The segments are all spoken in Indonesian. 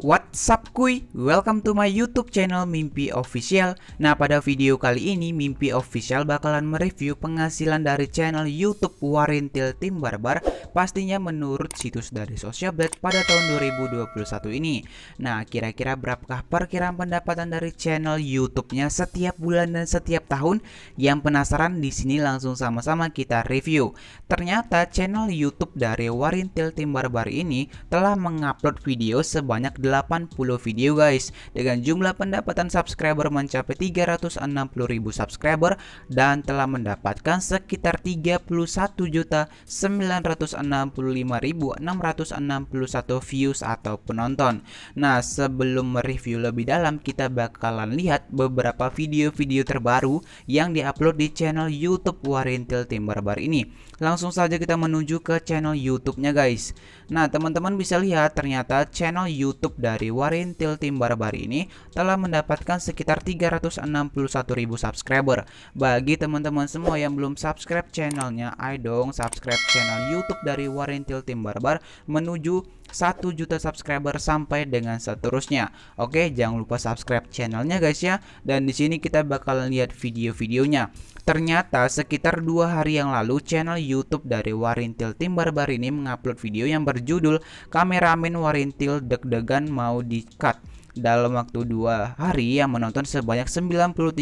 WhatsApp kuy? Welcome to my YouTube channel Mimpi Official. Nah, pada video kali ini Mimpi Official bakalan mereview penghasilan dari channel YouTube Warintil Tim Barbar pastinya menurut situs dari social Sosiabet pada tahun 2021 ini. Nah, kira-kira berapakah perkiraan pendapatan dari channel YouTube-nya setiap bulan dan setiap tahun? Yang penasaran di sini langsung sama-sama kita review. Ternyata channel YouTube dari Warintil Tim Barbar ini telah mengupload video sebanyak 80 video guys dengan jumlah pendapatan subscriber mencapai 360.000 subscriber dan telah mendapatkan sekitar 31.965.661 views atau penonton nah sebelum mereview lebih dalam kita bakalan lihat beberapa video-video terbaru yang diupload di channel YouTube Warintil Tim Barbar ini langsung saja kita menuju ke channel YouTube-nya guys. Nah, teman-teman bisa lihat ternyata channel YouTube dari Warintil Tiltim Barbar ini telah mendapatkan sekitar 361.000 subscriber. Bagi teman-teman semua yang belum subscribe channelnya, ayo dong subscribe channel YouTube dari Warintil Tiltim Barbar menuju 1 juta subscriber sampai dengan seterusnya. Oke, jangan lupa subscribe channelnya guys ya. Dan di sini kita bakal lihat video-videonya. Ternyata sekitar dua hari yang lalu channel YouTube dari Warintil Tim Barbar ini mengupload video yang berjudul Kameramen Warintil deg-degan mau di-cut dalam waktu dua hari yang menonton sebanyak 93.000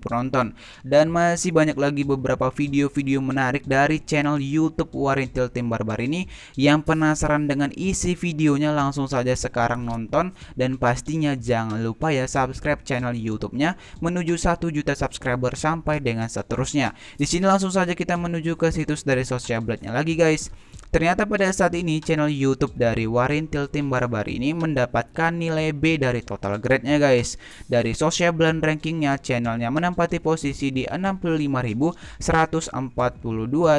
penonton dan masih banyak lagi beberapa video-video menarik dari channel YouTube Warintil Tim Barbar ini yang penasaran dengan isi videonya langsung saja sekarang nonton dan pastinya jangan lupa ya subscribe channel YouTube-nya menuju 1 juta subscriber sampai dengan seterusnya. Di sini langsung saja kita menuju ke situs dari Social Blade-nya lagi guys. Ternyata pada saat ini channel YouTube dari Warren Tim Barbar ini mendapatkan nilai B dari total grade-nya guys. Dari social blend rankingnya, channelnya menempati posisi di 65.142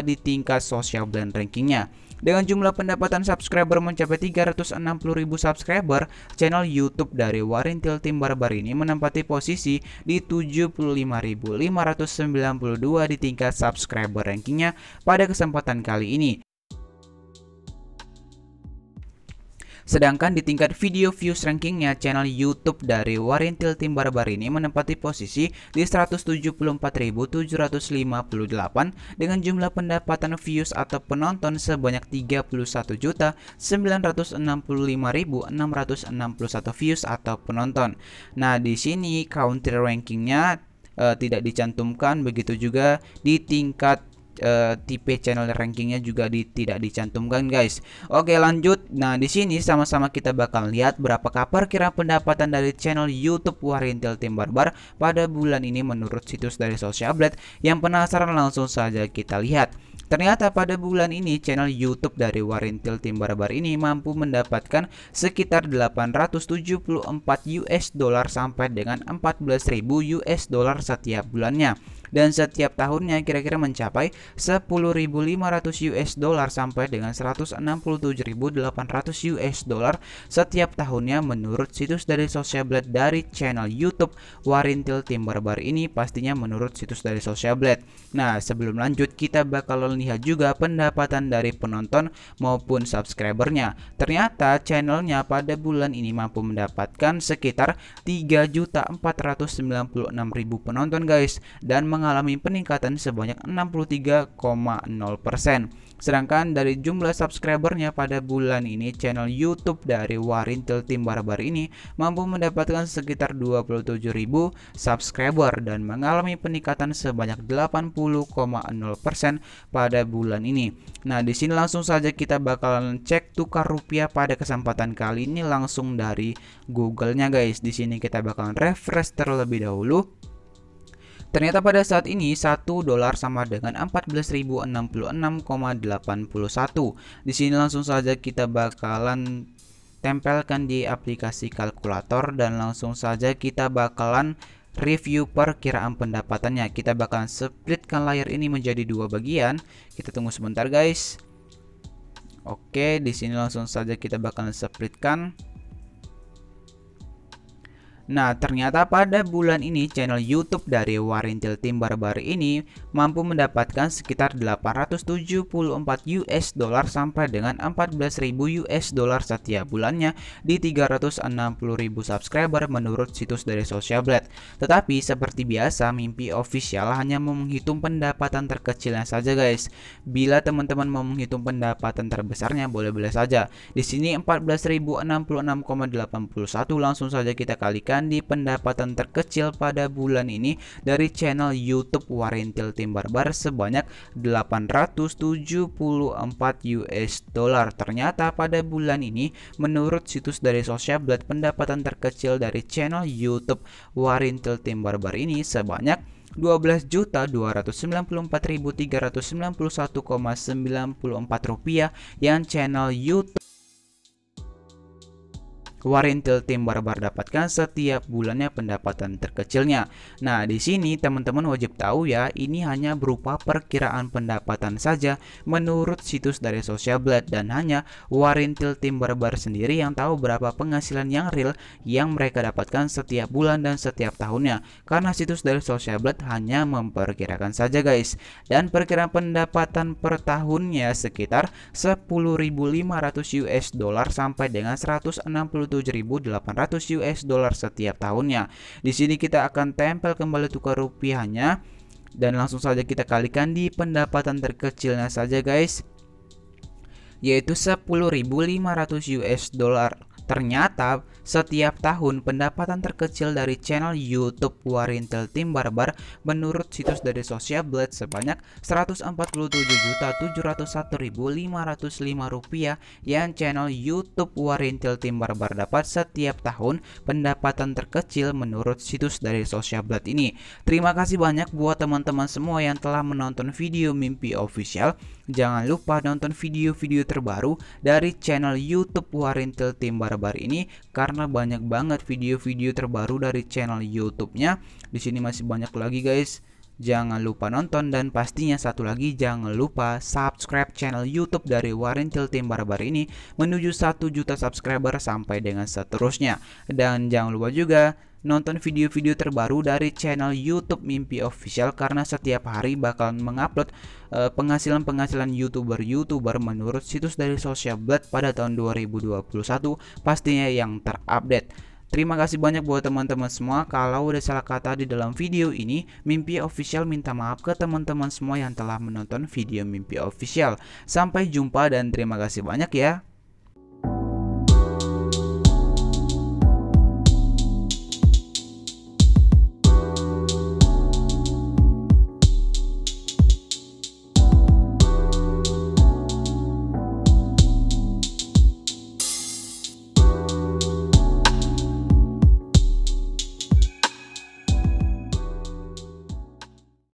di tingkat social blend rankingnya. Dengan jumlah pendapatan subscriber mencapai 360.000 subscriber, channel YouTube dari Warren Tim Barbar ini menempati posisi di 75.592 di tingkat subscriber rankingnya pada kesempatan kali ini. Sedangkan di tingkat video views rankingnya, channel YouTube dari Warintil Tim Barbar ini menempati posisi di 174.758 dengan jumlah pendapatan views atau penonton sebanyak 31.965.661 views atau penonton. Nah, di sini counter rankingnya eh, tidak dicantumkan begitu juga di tingkat uh, tipe channel rankingnya juga di, tidak dicantumkan guys. Oke lanjut. Nah di sini sama-sama kita bakal lihat berapa kapar kira pendapatan dari channel YouTube Warintel Tim Barbar pada bulan ini menurut situs dari Social Blade. Yang penasaran langsung saja kita lihat. Ternyata pada bulan ini channel YouTube dari Warintil Tim Barbar ini mampu mendapatkan sekitar 874 US dollar sampai dengan 14.000 US dollar setiap bulannya dan setiap tahunnya kira-kira mencapai 10.500 US dollar sampai dengan 167.800 US dollar setiap tahunnya menurut situs dari social blade dari channel YouTube Warintil Tim Barbar ini pastinya menurut situs dari social blade Nah, sebelum lanjut kita bakal lihat juga pendapatan dari penonton maupun subscribernya. Ternyata channelnya pada bulan ini mampu mendapatkan sekitar 3.496.000 penonton guys dan mengalami peningkatan sebanyak 63,0%. Sedangkan dari jumlah subscribernya pada bulan ini, channel YouTube dari Warintil Tim Barbar ini mampu mendapatkan sekitar 27.000 subscriber dan mengalami peningkatan sebanyak 80,0% pada bulan ini. Nah, di sini langsung saja kita bakalan cek tukar rupiah pada kesempatan kali ini langsung dari Google-nya guys. Di sini kita bakalan refresh terlebih dahulu. Ternyata pada saat ini 1 dolar sama dengan 14.066,81. Di sini langsung saja kita bakalan tempelkan di aplikasi kalkulator dan langsung saja kita bakalan review perkiraan pendapatannya. Kita bakalan splitkan layar ini menjadi dua bagian. Kita tunggu sebentar guys. Oke, di sini langsung saja kita bakalan splitkan. Nah, ternyata pada bulan ini channel YouTube dari Warintil Tim Barbar ini mampu mendapatkan sekitar 874 US dollar sampai dengan 14.000 US dollar setiap bulannya di 360.000 subscriber menurut situs dari Social Blade. Tetapi seperti biasa, mimpi official hanya menghitung pendapatan terkecilnya saja, guys. Bila teman-teman mau menghitung pendapatan terbesarnya, boleh-boleh saja. Di sini 14.066,81 langsung saja kita kalikan di pendapatan terkecil pada bulan ini dari channel YouTube Warintil Tim Barbar sebanyak 874 US dollar. Ternyata pada bulan ini menurut situs dari Blood pendapatan terkecil dari channel YouTube Warintil Tim Barbar ini sebanyak 12.294.391,94 rupiah yang channel YouTube Warintil tim Barbar dapatkan setiap bulannya pendapatan terkecilnya. Nah, di sini teman-teman wajib tahu ya, ini hanya berupa perkiraan pendapatan saja menurut situs dari Social Blade dan hanya Warintil tim Barbar sendiri yang tahu berapa penghasilan yang real yang mereka dapatkan setiap bulan dan setiap tahunnya. Karena situs dari Social Blade hanya memperkirakan saja guys. Dan perkiraan pendapatan per tahunnya sekitar 10.500 US dollar sampai dengan 160 27.800 US dollar setiap tahunnya. Di sini kita akan tempel kembali tukar rupiahnya dan langsung saja kita kalikan di pendapatan terkecilnya saja guys yaitu 10.500 US dollar Ternyata, setiap tahun pendapatan terkecil dari channel YouTube Warintel Tim Barbar menurut situs dari Social Blade sebanyak 147.701.505 rupiah yang channel YouTube Warintel Tim Barbar dapat setiap tahun pendapatan terkecil menurut situs dari Social Blade ini. Terima kasih banyak buat teman-teman semua yang telah menonton video Mimpi Official. Jangan lupa nonton video-video terbaru dari channel YouTube Warintel Tim Barbar terbaru ini karena banyak banget video-video terbaru dari channel YouTube-nya. Di sini masih banyak lagi guys Jangan lupa nonton dan pastinya satu lagi jangan lupa subscribe channel YouTube dari Warren Tim Barbar ini menuju 1 juta subscriber sampai dengan seterusnya. Dan jangan lupa juga nonton video-video terbaru dari channel YouTube Mimpi Official karena setiap hari bakal mengupload eh, penghasilan-penghasilan uh, youtuber-youtuber menurut situs dari Social Blade pada tahun 2021 pastinya yang terupdate. Terima kasih banyak buat teman-teman semua kalau udah salah kata di dalam video ini Mimpi Official minta maaf ke teman-teman semua yang telah menonton video Mimpi Official Sampai jumpa dan terima kasih banyak ya